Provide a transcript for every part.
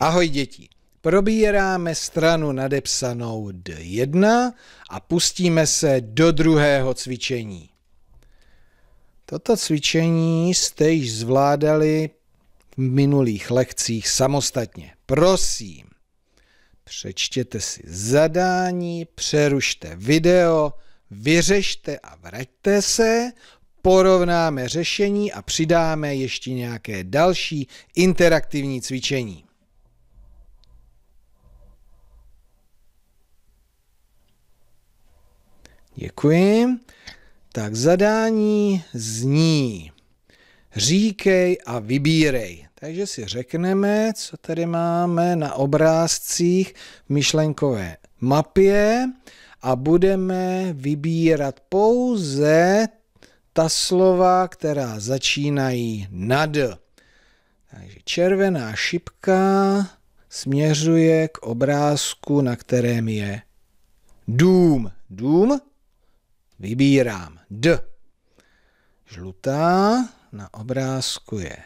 Ahoj děti, probíráme stranu nadepsanou D1 a pustíme se do druhého cvičení. Toto cvičení jste již zvládali v minulých lekcích samostatně. Prosím, přečtěte si zadání, přerušte video, vyřešte a vraťte se, porovnáme řešení a přidáme ještě nějaké další interaktivní cvičení. Děkuji. Tak zadání zní říkej a vybírej. Takže si řekneme, co tady máme na obrázcích v myšlenkové mapě a budeme vybírat pouze ta slova, která začínají na D. Takže červená šipka směřuje k obrázku, na kterém je dům. Dům Vybírám D. Žlutá na obrázku je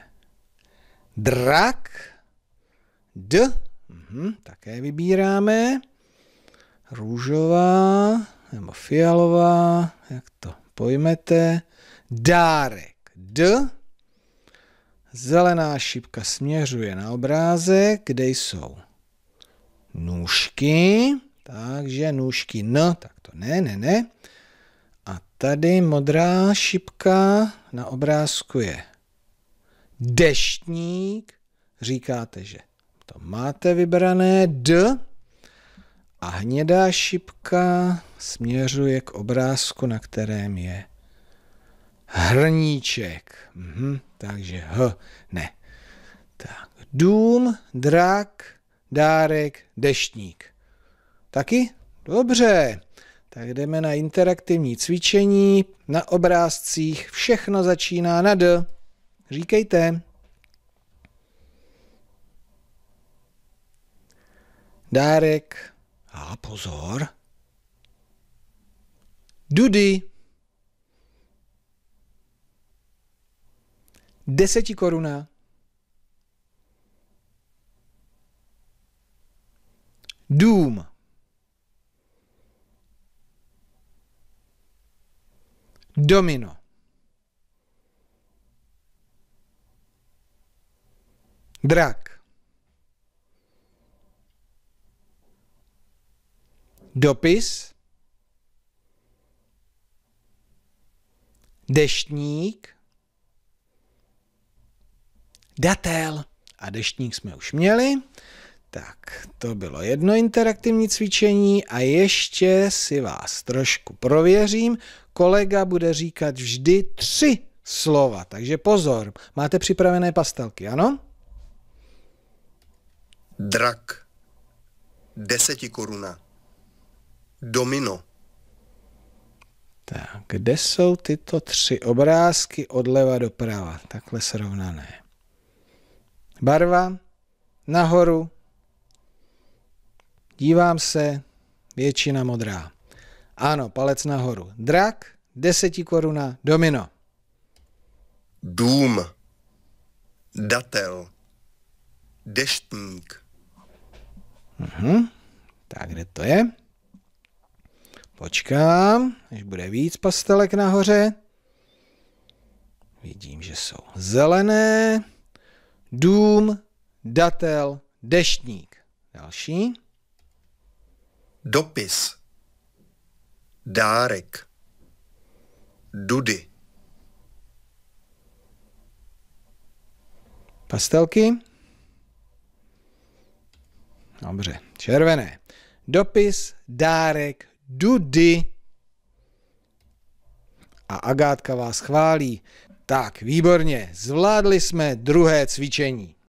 drak. D. Mhm, také vybíráme. Růžová nebo fialová, jak to pojmete. Dárek. D. Zelená šipka směřuje na obrázek, kde jsou nůžky. Takže nůžky N, tak to ne, ne, ne. Tady modrá šipka na obrázku je deštník. Říkáte, že to máte vybrané D. A hnědá šipka směřuje k obrázku, na kterém je hrníček. Mhm, takže H, ne. Tak, dům, drak, dárek, deštník. Taky? Dobře. Tak jdeme na interaktivní cvičení, na obrázcích, všechno začíná na D. Říkejte. Dárek. A pozor. Dudy. Deseti koruna. Dům. domino. Drak. Dopis. Deštník. Datel. A deštník jsme už měli. Tak, to bylo jedno interaktivní cvičení a ještě si vás trošku prověřím. Kolega bude říkat vždy tři slova, takže pozor, máte připravené pastelky, ano? Drak. koruna. Domino. Tak, kde jsou tyto tři obrázky odleva doprava, takhle srovnané? Barva, nahoru, Dívám se, většina modrá. Ano, palec nahoru. Drak, desetikoruna, domino. Dům, datel, deštník. Mhm. Tak kde to je? Počkám, až bude víc pastelek nahoře. Vidím, že jsou zelené. Dům, datel, deštník. Další. Dopis. Dárek. Dudy. Pastelky? Dobře, červené. Dopis, dárek, dudy. A Agátka vás chválí. Tak, výborně, zvládli jsme druhé cvičení.